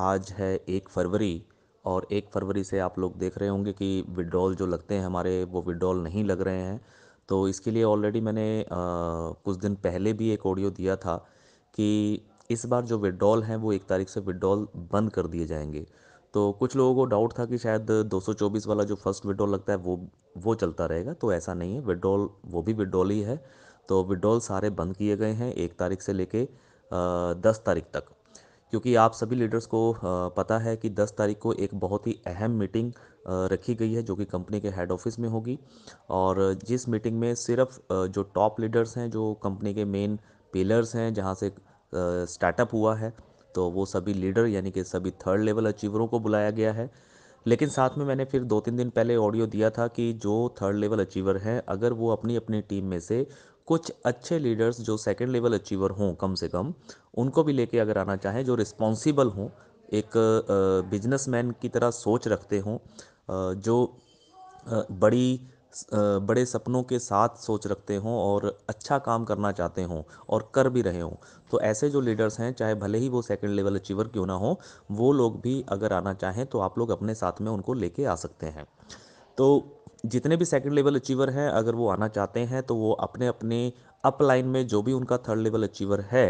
आज है एक फरवरी और एक फरवरी से आप लोग देख रहे होंगे कि विड्रॉल जो लगते हैं हमारे वो विड्रॉल नहीं लग रहे हैं तो इसके लिए ऑलरेडी मैंने आ, कुछ दिन पहले भी एक ऑडियो दिया था कि इस बार जो विड्रॉल हैं वो एक तारीख से विड्रॉल बंद कर दिए जाएंगे तो कुछ लोगों को डाउट था कि शायद 224 वाला जो फर्स्ट विड्रॉल लगता है वो वो चलता रहेगा तो ऐसा नहीं है विड्रॉल वो भी विड्रॉल ही है तो विड्रॉल सारे बंद किए गए हैं एक तारीख से लेके दस तारीख तक क्योंकि आप सभी लीडर्स को पता है कि 10 तारीख को एक बहुत ही अहम मीटिंग रखी गई है जो कि कंपनी के हेड ऑफिस में होगी और जिस मीटिंग में सिर्फ जो टॉप लीडर्स हैं जो कंपनी के मेन पिलर्स हैं जहाँ से स्टार्टअप हुआ है तो वो सभी लीडर यानी कि सभी थर्ड लेवल अचीवरों को बुलाया गया है लेकिन साथ में मैंने फिर दो तीन दिन पहले ऑडियो दिया था कि जो थर्ड लेवल अचीवर हैं अगर वो अपनी अपनी टीम में से कुछ अच्छे लीडर्स जो सेकेंड लेवल अचीवर हों कम से कम उनको भी लेके अगर आना चाहें जो रिस्पॉन्सिबल हों एक बिजनेसमैन की तरह सोच रखते हों जो बड़ी बड़े सपनों के साथ सोच रखते हों और अच्छा काम करना चाहते हों और कर भी रहे हों तो ऐसे जो लीडर्स हैं चाहे भले ही वो सेकंड लेवल अचीवर क्यों ना हो वो लोग भी अगर आना चाहें तो आप लोग अपने साथ में उनको लेके आ सकते हैं तो जितने भी सेकंड लेवल अचीवर हैं अगर वो आना चाहते हैं तो वो अपने अपने अपलाइन में जो भी उनका थर्ड लेवल अचीवर है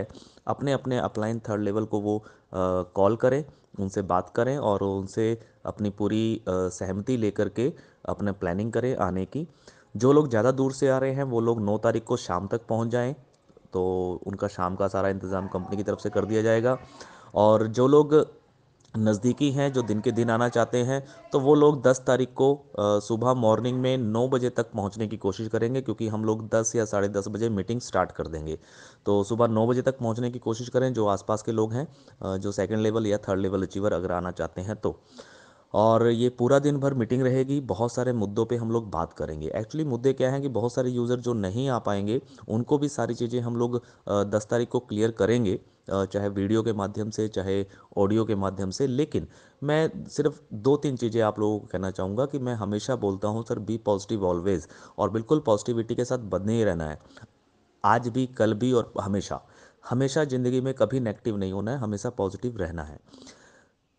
अपने अपने अपलाइन थर्ड लेवल को वो कॉल करें उनसे बात करें और उनसे अपनी पूरी सहमति लेकर के अपने प्लानिंग करें आने की जो लोग ज़्यादा दूर से आ रहे हैं वो लोग नौ तारीख को शाम तक पहुँच जाएँ तो उनका शाम का सारा इंतज़ाम कंपनी की तरफ से कर दिया जाएगा और जो लोग नज़दीकी हैं जो दिन के दिन आना चाहते हैं तो वो लोग 10 तारीख को सुबह मॉर्निंग में 9 बजे तक पहुंचने की कोशिश करेंगे क्योंकि हम लोग 10 या साढ़े दस बजे मीटिंग स्टार्ट कर देंगे तो सुबह 9 बजे तक पहुंचने की कोशिश करें जो आसपास के लोग हैं जो सेकंड लेवल या थर्ड लेवल अचीवर अगर आना चाहते हैं तो और ये पूरा दिन भर मीटिंग रहेगी बहुत सारे मुद्दों पे हम लोग बात करेंगे एक्चुअली मुद्दे क्या हैं कि बहुत सारे यूज़र जो नहीं आ पाएंगे उनको भी सारी चीज़ें हम लोग दस तारीख को क्लियर करेंगे चाहे वीडियो के माध्यम से चाहे ऑडियो के माध्यम से लेकिन मैं सिर्फ दो तीन चीज़ें आप लोगों को कहना चाहूँगा कि मैं हमेशा बोलता हूँ सर बी पॉजिटिव ऑलवेज़ और बिल्कुल पॉजिटिविटी के साथ बदने ही रहना है आज भी कल भी और हमेशा हमेशा ज़िंदगी में कभी नेगेटिव नहीं होना है हमेशा पॉजिटिव रहना है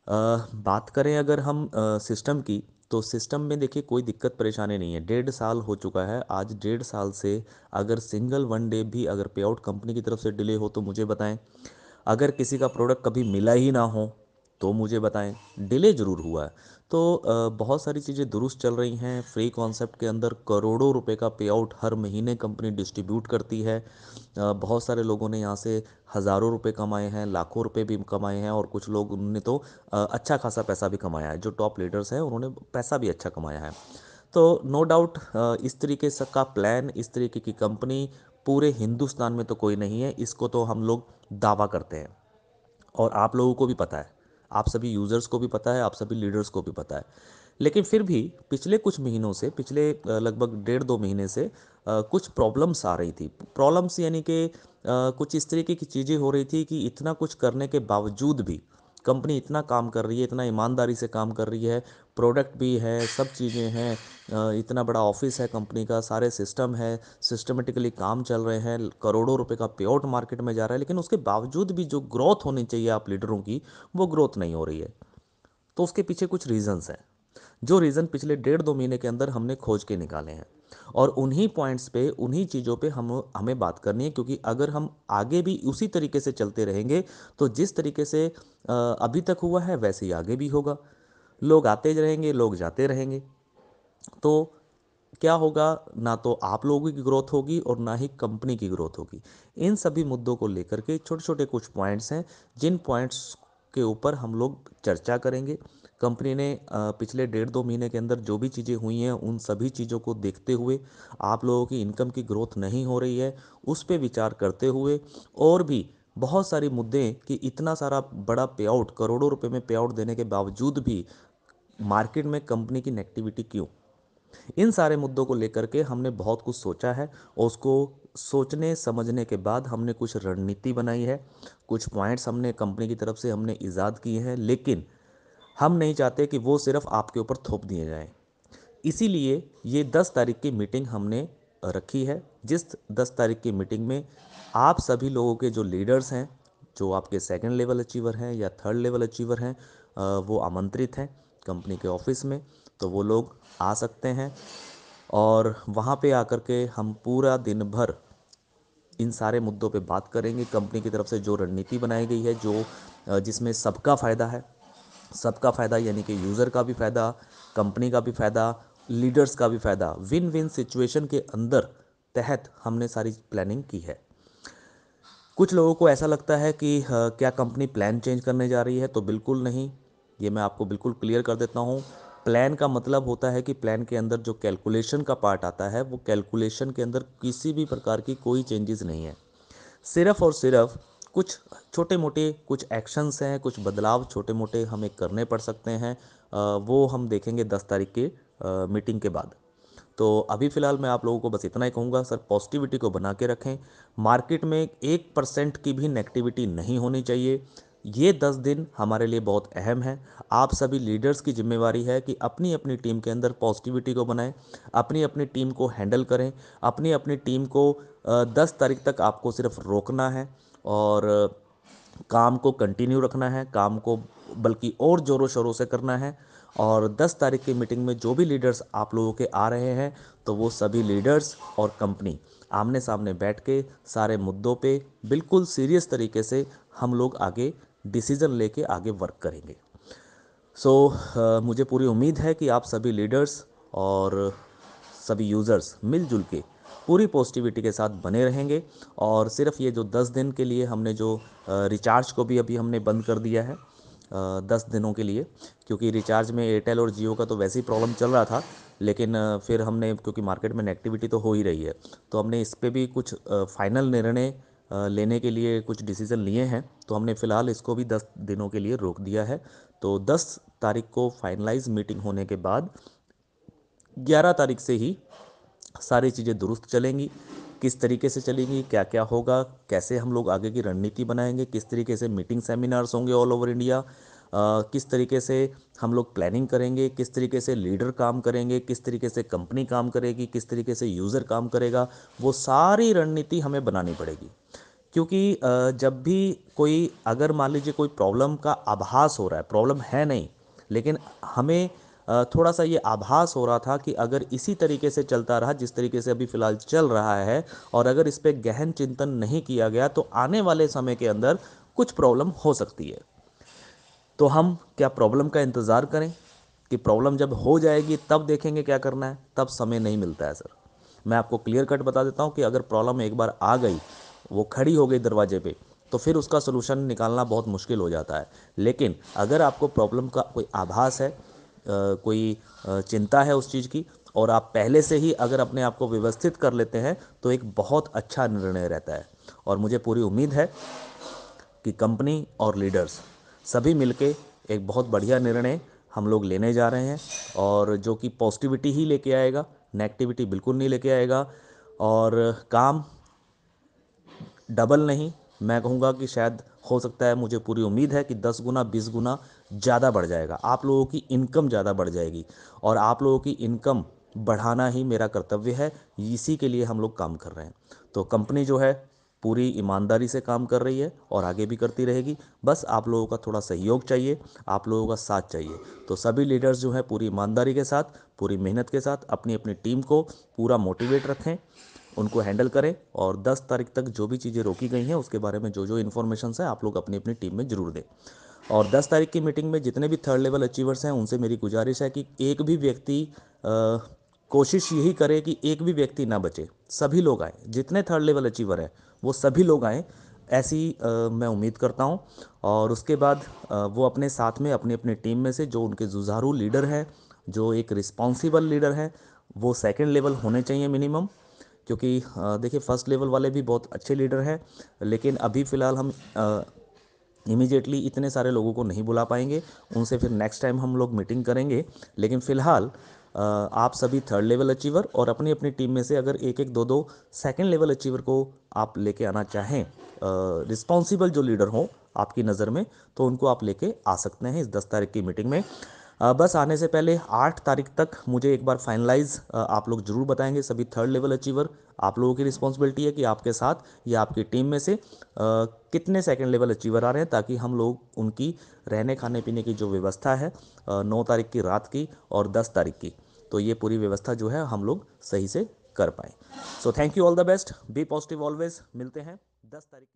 बात करें अगर हम सिस्टम की तो सिस्टम में देखिए कोई दिक्कत परेशानी नहीं है डेढ़ साल हो चुका है आज डेढ़ साल से अगर सिंगल वन डे भी अगर पे आउट कंपनी की तरफ से डिले हो तो मुझे बताएं अगर किसी का प्रोडक्ट कभी मिला ही ना हो तो मुझे बताएं डिले ज़रूर हुआ है तो बहुत सारी चीज़ें दुरुस्त चल रही हैं फ्री कॉन्सेप्ट के अंदर करोड़ों रुपए का पे आउट हर महीने कंपनी डिस्ट्रीब्यूट करती है बहुत सारे लोगों ने यहाँ से हज़ारों रुपए कमाए हैं लाखों रुपए भी कमाए हैं और कुछ लोग उनने तो अच्छा खासा पैसा भी कमाया है जो टॉप लीडर्स हैं उन्होंने पैसा भी अच्छा कमाया है तो नो डाउट इस तरीके का प्लान इस तरीके की कंपनी पूरे हिंदुस्तान में तो कोई नहीं है इसको तो हम लोग दावा करते हैं और आप लोगों को भी पता है आप सभी यूज़र्स को भी पता है आप सभी लीडर्स को भी पता है लेकिन फिर भी पिछले कुछ महीनों से पिछले लगभग डेढ़ दो महीने से कुछ प्रॉब्लम्स आ रही थी प्रॉब्लम्स यानी कि कुछ इस तरीके की चीज़ें हो रही थी कि इतना कुछ करने के बावजूद भी कंपनी इतना काम कर रही है इतना ईमानदारी से काम कर रही है प्रोडक्ट भी है सब चीज़ें हैं इतना बड़ा ऑफिस है कंपनी का सारे सिस्टम है सिस्टमेटिकली काम चल रहे हैं करोड़ों रुपए का पे आउट मार्केट में जा रहा है लेकिन उसके बावजूद भी जो ग्रोथ होनी चाहिए आप लीडरों की वो ग्रोथ नहीं हो रही है तो उसके पीछे कुछ रीज़न्स हैं जो रीज़न पिछले डेढ़ दो महीने के अंदर हमने खोज के निकाले हैं और उन्हीं पॉइंट्स पे उन्हीं चीज़ों पे हम हमें बात करनी है क्योंकि अगर हम आगे भी उसी तरीके से चलते रहेंगे तो जिस तरीके से अभी तक हुआ है वैसे ही आगे भी होगा लोग आते रहेंगे लोग जाते रहेंगे तो क्या होगा ना तो आप लोगों की ग्रोथ होगी और ना ही कंपनी की ग्रोथ होगी इन सभी मुद्दों को लेकर के छोटे छोटे कुछ पॉइंट्स हैं जिन पॉइंट्स के ऊपर हम लोग चर्चा करेंगे कंपनी ने पिछले डेढ़ दो महीने के अंदर जो भी चीज़ें हुई हैं उन सभी चीज़ों को देखते हुए आप लोगों की इनकम की ग्रोथ नहीं हो रही है उस पर विचार करते हुए और भी बहुत सारे मुद्दे कि इतना सारा बड़ा पे आउट करोड़ों रुपए में पे आउट देने के बावजूद भी मार्केट में कंपनी की नेगेटिविटी क्यों इन सारे मुद्दों को लेकर के हमने बहुत कुछ सोचा है और उसको सोचने समझने के बाद हमने कुछ रणनीति बनाई है कुछ पॉइंट्स हमने कंपनी की तरफ से हमने ईजाद किए हैं लेकिन हम नहीं चाहते कि वो सिर्फ आपके ऊपर थोप दिए जाए इसीलिए ये दस तारीख की मीटिंग हमने रखी है जिस दस तारीख की मीटिंग में आप सभी लोगों के जो लीडर्स हैं जो आपके सेकंड लेवल अचीवर हैं या थर्ड लेवल अचीवर हैं वो आमंत्रित हैं कंपनी के ऑफिस में तो वो लोग आ सकते हैं और वहाँ पे आकर के हम पूरा दिन भर इन सारे मुद्दों पे बात करेंगे कंपनी की तरफ से जो रणनीति बनाई गई है जो जिसमें सबका फ़ायदा है सबका फ़ायदा यानी कि यूज़र का भी फ़ायदा कंपनी का भी फ़ायदा लीडर्स का भी फ़ायदा विन विन सिचुएशन के अंदर तहत हमने सारी प्लानिंग की है कुछ लोगों को ऐसा लगता है कि हाँ, क्या कंपनी प्लान चेंज करने जा रही है तो बिल्कुल नहीं ये मैं आपको बिल्कुल क्लियर कर देता हूँ प्लान का मतलब होता है कि प्लान के अंदर जो कैलकुलेशन का पार्ट आता है वो कैलकुलेशन के अंदर किसी भी प्रकार की कोई चेंजेस नहीं है सिर्फ और सिर्फ कुछ छोटे मोटे कुछ एक्शंस हैं कुछ बदलाव छोटे मोटे हमें करने पड़ सकते हैं वो हम देखेंगे दस तारीख के मीटिंग के बाद तो अभी फ़िलहाल मैं आप लोगों को बस इतना ही कहूँगा सर पॉजिटिविटी को बना के रखें मार्केट में एक परसेंट की भी नेगेटिविटी नहीं होनी चाहिए ये दस दिन हमारे लिए बहुत अहम है आप सभी लीडर्स की जिम्मेवारी है कि अपनी अपनी टीम के अंदर पॉजिटिविटी को बनाएं अपनी अपनी टीम को हैंडल करें अपनी अपनी टीम को दस तारीख तक आपको सिर्फ रोकना है और काम को कंटिन्यू रखना है काम को बल्कि और ज़ोरों शोरों से करना है और 10 तारीख की मीटिंग में जो भी लीडर्स आप लोगों के आ रहे हैं तो वो सभी लीडर्स और कंपनी आमने सामने बैठ के सारे मुद्दों पे बिल्कुल सीरियस तरीके से हम लोग आगे डिसीज़न लेके आगे वर्क करेंगे सो so, uh, मुझे पूरी उम्मीद है कि आप सभी लीडर्स और सभी यूज़र्स मिलजुल के पूरी पॉजिटिविटी के साथ बने रहेंगे और सिर्फ ये जो दस दिन के लिए हमने जो रिचार्ज को भी अभी हमने बंद कर दिया है दस दिनों के लिए क्योंकि रिचार्ज में एयरटेल और जियो का तो वैसे ही प्रॉब्लम चल रहा था लेकिन फिर हमने क्योंकि मार्केट में नेगेटिविटी तो हो ही रही है तो हमने इस पर भी कुछ फाइनल निर्णय लेने के लिए कुछ डिसीज़न लिए हैं तो हमने फ़िलहाल इसको भी दस दिनों के लिए रोक दिया है तो दस तारीख को फाइनलाइज मीटिंग होने के बाद ग्यारह तारीख से ही सारी चीज़ें दुरुस्त चलेंगी किस तरीके से चलेंगी क्या क्या होगा कैसे हम लोग आगे की रणनीति बनाएंगे किस तरीके से मीटिंग सेमिनार्स होंगे ऑल ओवर इंडिया किस तरीके से हम लोग प्लानिंग करेंगे किस तरीके से लीडर काम करेंगे किस तरीके से कंपनी काम करेगी किस तरीके से यूज़र काम करेगा वो सारी रणनीति हमें बनानी पड़ेगी क्योंकि जब भी कोई अगर मान लीजिए कोई प्रॉब्लम का आभास हो रहा है प्रॉब्लम है नहीं लेकिन हमें थोड़ा सा ये आभास हो रहा था कि अगर इसी तरीके से चलता रहा जिस तरीके से अभी फ़िलहाल चल रहा है और अगर इस पर गहन चिंतन नहीं किया गया तो आने वाले समय के अंदर कुछ प्रॉब्लम हो सकती है तो हम क्या प्रॉब्लम का इंतज़ार करें कि प्रॉब्लम जब हो जाएगी तब देखेंगे क्या करना है तब समय नहीं मिलता है सर मैं आपको क्लियर कट बता देता हूँ कि अगर प्रॉब्लम एक बार आ गई वो खड़ी हो गई दरवाजे पे तो फिर उसका सोल्यूशन निकालना बहुत मुश्किल हो जाता है लेकिन अगर आपको प्रॉब्लम का कोई आभास है कोई चिंता है उस चीज़ की और आप पहले से ही अगर अपने आप को व्यवस्थित कर लेते हैं तो एक बहुत अच्छा निर्णय रहता है और मुझे पूरी उम्मीद है कि कंपनी और लीडर्स सभी मिलके एक बहुत बढ़िया निर्णय हम लोग लेने जा रहे हैं और जो कि पॉजिटिविटी ही लेके आएगा नेगेटिविटी बिल्कुल नहीं लेके आएगा और काम डबल नहीं मैं कहूँगा कि शायद हो सकता है मुझे पूरी उम्मीद है कि दस गुना बीस गुना ज़्यादा बढ़ जाएगा आप लोगों की इनकम ज़्यादा बढ़ जाएगी और आप लोगों की इनकम बढ़ाना ही मेरा कर्तव्य है इसी के लिए हम लोग काम कर रहे हैं तो कंपनी जो है पूरी ईमानदारी से काम कर रही है और आगे भी करती रहेगी बस आप लोगों का थोड़ा सहयोग चाहिए आप लोगों का साथ चाहिए तो सभी लीडर्स जो हैं पूरी ईमानदारी के साथ पूरी मेहनत के साथ अपनी अपनी टीम को पूरा मोटिवेट रखें उनको हैंडल करें और 10 तारीख तक जो भी चीज़ें रोकी गई हैं उसके बारे में जो जो इन्फॉर्मेशन है आप लोग अपनी अपनी टीम में ज़रूर दें और 10 तारीख की मीटिंग में जितने भी थर्ड लेवल अचीवर्स हैं उनसे मेरी गुजारिश है कि एक भी व्यक्ति कोशिश यही करे कि एक भी व्यक्ति ना बचे सभी लोग आएँ जितने थर्ड लेवल अचीवर हैं वो सभी लोग आएँ ऐसी आ, मैं उम्मीद करता हूँ और उसके बाद आ, वो अपने साथ में अपनी अपनी टीम में से जो उनके जुझारू लीडर हैं जो एक रिस्पॉन्सिबल लीडर हैं वो सेकेंड लेवल होने चाहिए मिनिमम क्योंकि देखिए फर्स्ट लेवल वाले भी बहुत अच्छे लीडर हैं लेकिन अभी फ़िलहाल हम आ, इमीजिएटली इतने सारे लोगों को नहीं बुला पाएंगे उनसे फिर नेक्स्ट टाइम हम लोग मीटिंग करेंगे लेकिन फ़िलहाल आप सभी थर्ड लेवल अचीवर और अपनी अपनी टीम में से अगर एक एक दो दो सेकेंड लेवल अचीवर को आप लेके आना चाहें रिस्पॉन्सिबल जो लीडर हों आपकी नज़र में तो उनको आप लेके आ सकते हैं इस दस तारीख की मीटिंग में बस आने से पहले आठ तारीख तक मुझे एक बार फाइनलाइज आप लोग ज़रूर बताएंगे सभी थर्ड लेवल अचीवर आप लोगों की रिस्पॉन्सिबिलिटी है कि आपके साथ या आपकी टीम में से आ, कितने सेकंड लेवल अचीवर आ रहे हैं ताकि हम लोग उनकी रहने खाने पीने की जो व्यवस्था है नौ तारीख की रात की और दस तारीख की तो ये पूरी व्यवस्था जो है हम लोग सही से कर पाएँ so thank you all the best be positive always मिलते हैं दस तारीख